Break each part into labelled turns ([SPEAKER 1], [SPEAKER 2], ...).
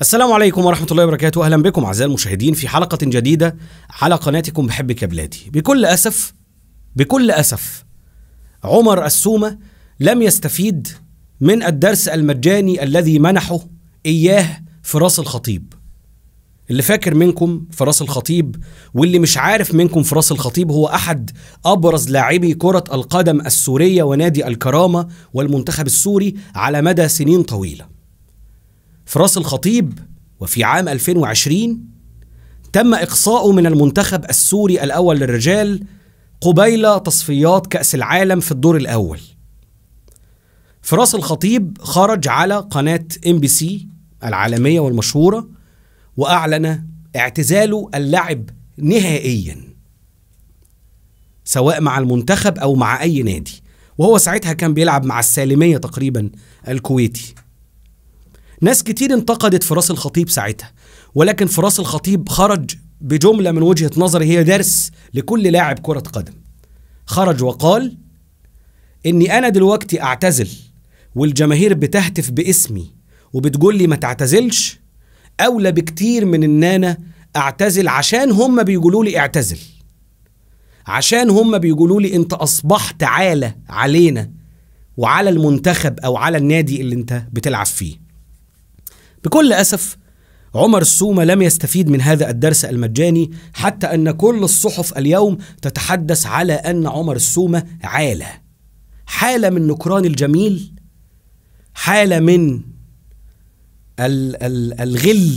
[SPEAKER 1] السلام عليكم ورحمة الله وبركاته أهلا بكم أعزائي المشاهدين في حلقة جديدة على قناتكم بحبك يا بلادي بكل أسف بكل أسف عمر السومة لم يستفيد من الدرس المجاني الذي منحه إياه فراس الخطيب اللي فاكر منكم فراس الخطيب واللي مش عارف منكم فراس الخطيب هو أحد أبرز لاعبي كرة القدم السورية ونادي الكرامة والمنتخب السوري على مدى سنين طويلة في راس الخطيب وفي عام 2020 تم إقصاؤه من المنتخب السوري الأول للرجال قبيل تصفيات كأس العالم في الدور الأول فراس الخطيب خرج على قناة ام بي سي العالمية والمشهورة وأعلن اعتزاله اللعب نهائيا سواء مع المنتخب أو مع أي نادي وهو ساعتها كان بيلعب مع السالمية تقريبا الكويتي ناس كتير انتقدت فراس الخطيب ساعتها ولكن فراس الخطيب خرج بجملة من وجهة نظري هي درس لكل لاعب كرة قدم خرج وقال إني أنا دلوقتي أعتزل والجماهير بتهتف باسمي وبتقول لي ما تعتزلش أولى بكتير من إن أنا أعتزل عشان هم بيقولوا لي اعتزل عشان هم بيقولوا لي أنت أصبحت عالة علينا وعلى المنتخب أو على النادي اللي أنت بتلعب فيه بكل أسف عمر السومة لم يستفيد من هذا الدرس المجاني حتى أن كل الصحف اليوم تتحدث على أن عمر السومة عالة حالة من نكران الجميل حالة من الغل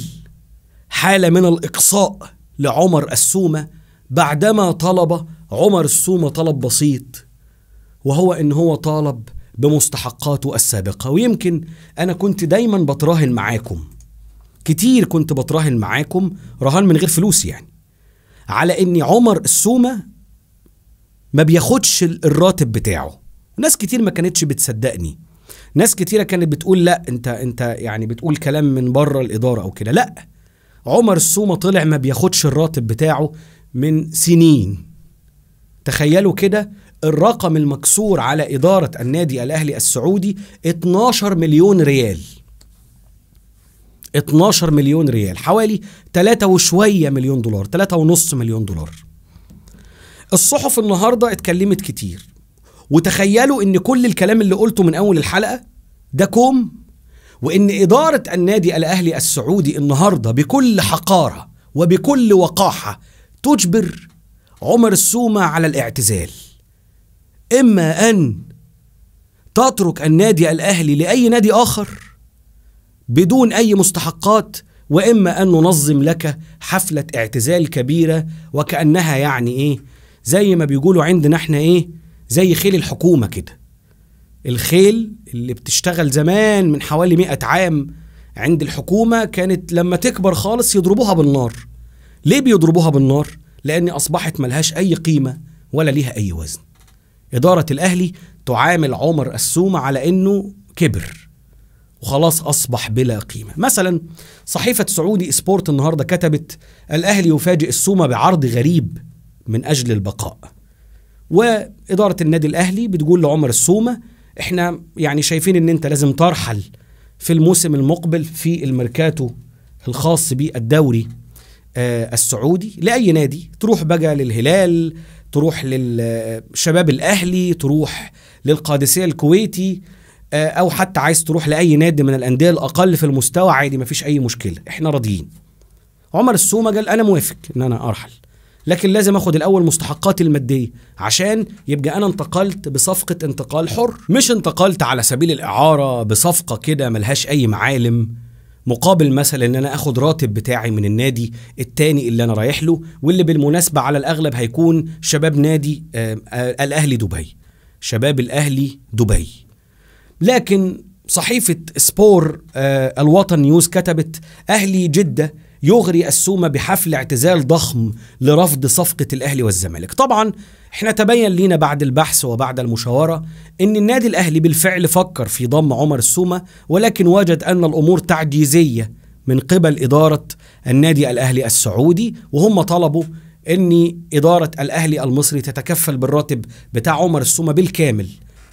[SPEAKER 1] حالة من الإقصاء لعمر السومة بعدما طلب عمر السومة طلب بسيط وهو إن هو طالب بمستحقاته السابقة ويمكن أنا كنت دايما بتراهن معاكم كتير كنت بتراهن معاكم رهان من غير فلوس يعني على إن عمر السومة ما بياخدش الراتب بتاعه ناس كتير ما كانتش بتصدقني ناس كتيرة كانت بتقول لا انت انت يعني بتقول كلام من بره الإدارة أو كده لا عمر السومة طلع ما بياخدش الراتب بتاعه من سنين تخيلوا كده الرقم المكسور على إدارة النادي الأهلي السعودي 12 مليون ريال 12 مليون ريال حوالي 3 وشوية مليون دولار 3.5 مليون دولار الصحف النهاردة اتكلمت كتير وتخيلوا ان كل الكلام اللي قلته من اول الحلقة ده كوم وان إدارة النادي الأهلي السعودي النهاردة بكل حقارة وبكل وقاحة تجبر عمر السومة على الاعتزال إما أن تترك النادي الأهلي لأي نادي آخر بدون أي مستحقات وإما أن ننظم لك حفلة اعتزال كبيرة وكأنها يعني إيه زي ما بيقولوا عندنا إحنا إيه زي خيل الحكومة كده الخيل اللي بتشتغل زمان من حوالي مئة عام عند الحكومة كانت لما تكبر خالص يضربوها بالنار ليه بيضربوها بالنار؟ لأن أصبحت ملهاش أي قيمة ولا ليها أي وزن إدارة الأهلي تعامل عمر السومة على إنه كبر وخلاص أصبح بلا قيمة مثلا صحيفة سعودي سبورت النهاردة كتبت الأهلي يفاجئ السومة بعرض غريب من أجل البقاء وإدارة النادي الأهلي بتقول لعمر السومة إحنا يعني شايفين إن أنت لازم ترحل في الموسم المقبل في الميركاتو الخاص بالدوري آه، السعودي لأي نادي تروح بقى للهلال تروح للشباب الاهلي تروح للقادسيه الكويتي آه، او حتى عايز تروح لاي نادي من الانديه الاقل في المستوى عادي مفيش اي مشكله احنا راضيين عمر السومه قال انا موافق ان انا ارحل لكن لازم اخد الاول مستحقاتي الماديه عشان يبقى انا انتقلت بصفقه انتقال حر مش انتقلت على سبيل الاعاره بصفقه كده ملهاش اي معالم مقابل مثلا ان انا اخد راتب بتاعي من النادي التاني اللي انا رايح له واللي بالمناسبه على الاغلب هيكون شباب نادي آه، الاهلي دبي شباب الاهلي دبي لكن صحيفه سبور آه، الوطن نيوز كتبت اهلي جده يغري السومة بحفل اعتزال ضخم لرفض صفقة الأهلي والزمالك طبعا احنا تبين لينا بعد البحث وبعد المشاورة ان النادي الأهلي بالفعل فكر في ضم عمر السومة ولكن وجد أن الأمور تعجيزية من قبل إدارة النادي الأهلي السعودي وهم طلبوا ان إدارة الأهلي المصري تتكفل بالراتب بتاع عمر السومة بالكامل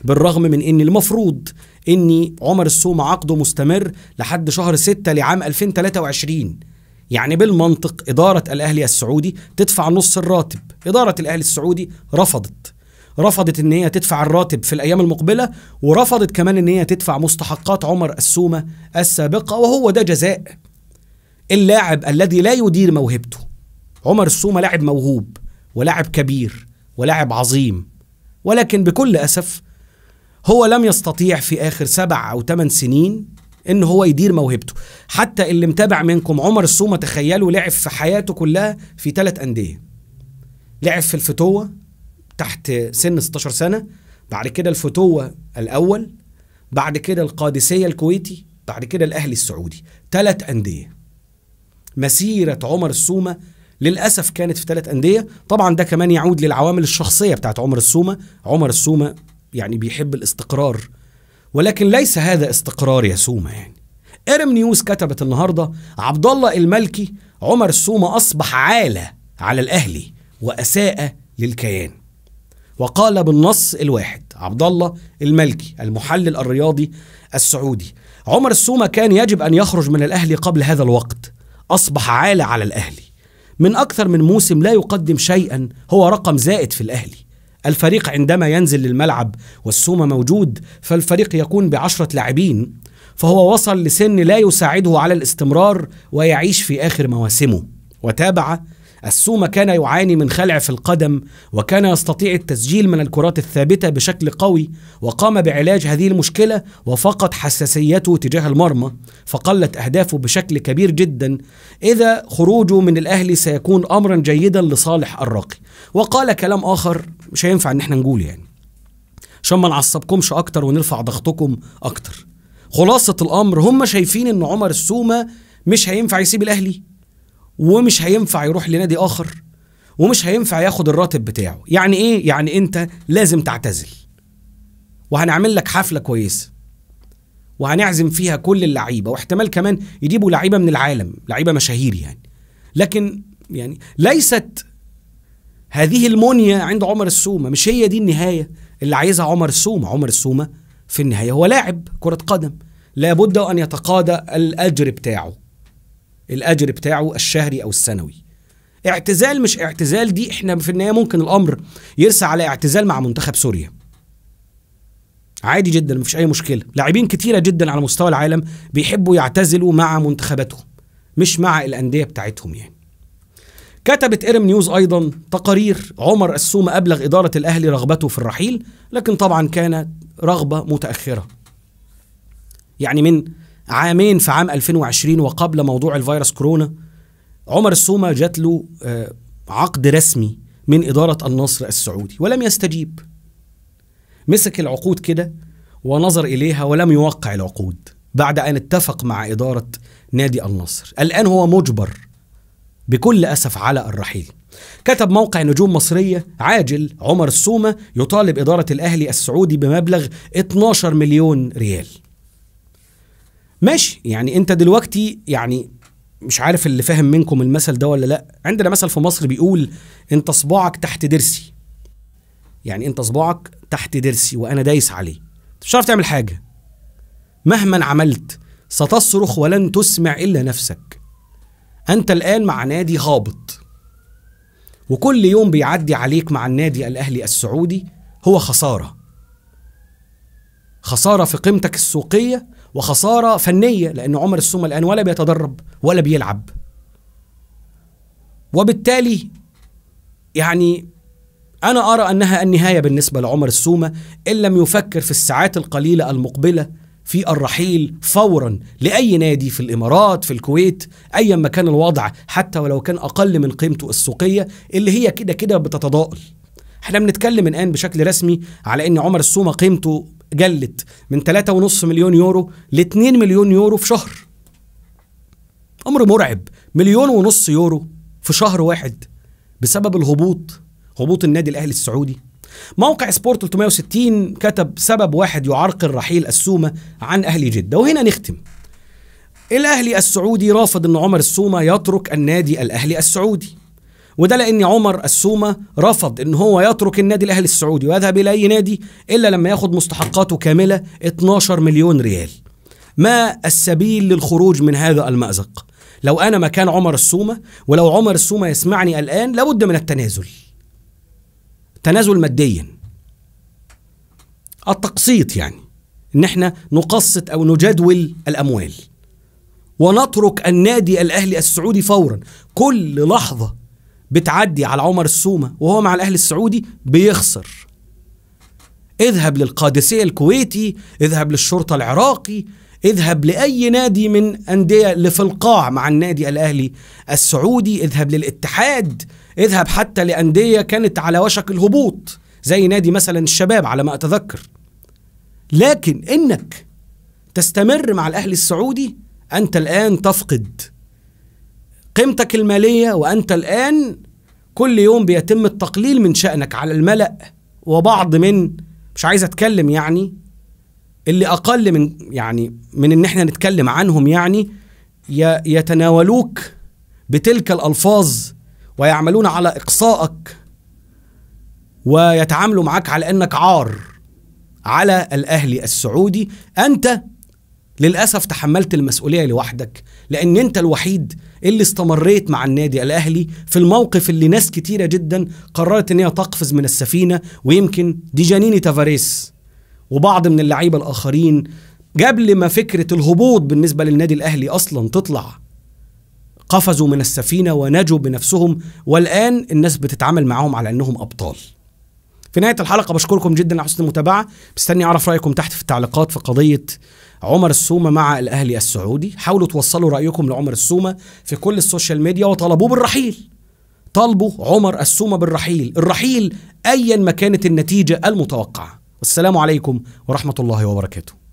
[SPEAKER 1] بالرغم من ان المفروض ان عمر السومة عقده مستمر لحد شهر 6 لعام 2023 يعني بالمنطق إدارة الأهلي السعودي تدفع نص الراتب إدارة الأهلي السعودي رفضت رفضت ان هي تدفع الراتب في الايام المقبله ورفضت كمان ان هي تدفع مستحقات عمر السومه السابقه وهو ده جزاء اللاعب الذي لا يدير موهبته عمر السومه لاعب موهوب ولاعب كبير ولاعب عظيم ولكن بكل اسف هو لم يستطيع في اخر سبع او ثمان سنين ان هو يدير موهبته حتى اللي متابع منكم عمر السومه تخيلوا لعب في حياته كلها في ثلاث انديه لعب في الفتوه تحت سن 16 سنه بعد كده الفتوه الاول بعد كده القادسيه الكويتي بعد كده الاهلي السعودي ثلاث انديه مسيره عمر السومه للاسف كانت في ثلاث انديه طبعا ده كمان يعود للعوامل الشخصيه بتاعت عمر السومه عمر السومه يعني بيحب الاستقرار ولكن ليس هذا استقرار يا سوما يعني ارم نيوز كتبت النهارده عبد الله الملكي عمر سوما أصبح عالة على الأهلي وأساء للكيان وقال بالنص الواحد عبد الله الملكي المحلل الرياضي السعودي عمر السومة كان يجب أن يخرج من الأهلي قبل هذا الوقت أصبح عالة على الأهلي من أكثر من موسم لا يقدم شيئا هو رقم زائد في الأهلي الفريق عندما ينزل للملعب والسومة موجود فالفريق يكون بعشرة لاعبين فهو وصل لسن لا يساعده على الاستمرار ويعيش في آخر مواسمه وتابع السومة كان يعاني من خلع في القدم وكان يستطيع التسجيل من الكرات الثابتة بشكل قوي وقام بعلاج هذه المشكلة وفقد حساسيته تجاه المرمى فقلت أهدافه بشكل كبير جدا إذا خروجه من الأهلي سيكون أمرا جيدا لصالح الراقي وقال كلام آخر مش هينفع إن احنا نقول يعني عشان ما نعصبكمش أكتر ونرفع ضغطكم أكتر خلاصة الأمر هم شايفين إن عمر السومة مش هينفع يسيب الأهلي ومش هينفع يروح لنادي اخر ومش هينفع ياخد الراتب بتاعه يعني ايه يعني انت لازم تعتزل وهنعمل لك حفله كويسه وهنعزم فيها كل اللعيبه واحتمال كمان يجيبوا لعيبه من العالم لعيبه مشاهير يعني لكن يعني ليست هذه المنيه عند عمر السومه مش هي دي النهايه اللي عايزها عمر السومه عمر السومه في النهايه هو لاعب كره قدم لابد ان يتقاضى الاجر بتاعه الاجر بتاعه الشهري او السنوي اعتزال مش اعتزال دي احنا في النهايه ممكن الامر يرسى على اعتزال مع منتخب سوريا عادي جدا مفيش اي مشكله لاعبين كتيره جدا على مستوى العالم بيحبوا يعتزلوا مع منتخباتهم مش مع الانديه بتاعتهم يعني كتبت ايرم نيوز ايضا تقارير عمر السومه ابلغ اداره الاهلي رغبته في الرحيل لكن طبعا كانت رغبه متاخره يعني من عامين في عام 2020 وقبل موضوع الفيروس كورونا عمر السومة جات له آه، عقد رسمي من إدارة النصر السعودي ولم يستجيب مسك العقود كده ونظر إليها ولم يوقع العقود بعد أن اتفق مع إدارة نادي النصر الآن هو مجبر بكل أسف على الرحيل كتب موقع نجوم مصرية عاجل عمر السومة يطالب إدارة الأهلي السعودي بمبلغ 12 مليون ريال ماشي يعني انت دلوقتي يعني مش عارف اللي فاهم منكم المثل ده ولا لا عندنا مثل في مصر بيقول انت صباعك تحت ضرسي يعني انت صباعك تحت ضرسي وانا دايس عليه مش عارف تعمل حاجه مهما عملت ستصرخ ولن تسمع الا نفسك انت الان مع نادي هابط وكل يوم بيعدي عليك مع النادي الاهلي السعودي هو خساره خساره في قيمتك السوقيه وخساره فنيه لان عمر السومه الان ولا بيتدرب ولا بيلعب وبالتالي يعني انا ارى انها النهايه بالنسبه لعمر السومه ان لم يفكر في الساعات القليله المقبله في الرحيل فورا لاي نادي في الامارات في الكويت ايا ما كان الوضع حتى ولو كان اقل من قيمته السوقيه اللي هي كده كده بتتضاءل احنا بنتكلم الان بشكل رسمي على ان عمر السومه قيمته جلت من 3.5 مليون يورو ل 2 مليون يورو في شهر امر مرعب مليون ونص يورو في شهر واحد بسبب الهبوط هبوط النادي الاهلي السعودي موقع سبورت 360 كتب سبب واحد يعرقل رحيل السومة عن أهلي جدة وهنا نختم الأهلي السعودي رافض أن عمر السومة يترك النادي الأهلي السعودي وده لأن عمر السومة رفض إن هو يترك النادي الأهلي السعودي ويذهب إلى أي نادي إلا لما ياخد مستحقاته كاملة 12 مليون ريال ما السبيل للخروج من هذا المأزق لو أنا مكان عمر السومة ولو عمر السومة يسمعني الآن لابد من التنازل تنازل ماديا التقسيط يعني ان احنا نقسط او نجدول الاموال ونترك النادي الاهلي السعودي فورا كل لحظه بتعدي على عمر السومة وهو مع الأهلي السعودي بيخسر اذهب للقادسية الكويتي اذهب للشرطة العراقي اذهب لأي نادي من أندية اللي في القاع مع النادي الأهلي السعودي اذهب للاتحاد اذهب حتى لأندية كانت على وشك الهبوط زي نادي مثلا الشباب على ما أتذكر لكن إنك تستمر مع الأهلي السعودي أنت الآن تفقد قيمتك المالية وأنت الآن كل يوم بيتم التقليل من شأنك على الملأ وبعض من مش عايز أتكلم يعني اللي أقل من يعني من إن إحنا نتكلم عنهم يعني يتناولوك بتلك الألفاظ ويعملون على إقصائك ويتعاملوا معك على إنك عار على الأهلي السعودي أنت للاسف تحملت المسؤوليه لوحدك لان انت الوحيد اللي استمريت مع النادي الاهلي في الموقف اللي ناس كتيره جدا قررت ان هي تقفز من السفينه ويمكن دي جانيني تافاريس وبعض من اللعيبه الاخرين قبل ما فكره الهبوط بالنسبه للنادي الاهلي اصلا تطلع قفزوا من السفينه ونجوا بنفسهم والان الناس بتتعامل معاهم على انهم ابطال في نهايه الحلقه بشكركم جدا على حسن المتابعه مستني اعرف رايكم تحت في التعليقات في قضيه عمر السومه مع الاهلي السعودي حاولوا توصلوا رايكم لعمر السومه في كل السوشيال ميديا وطلبوه بالرحيل طالبوا عمر السومه بالرحيل الرحيل ايا ما كانت النتيجه المتوقعه والسلام عليكم ورحمه الله وبركاته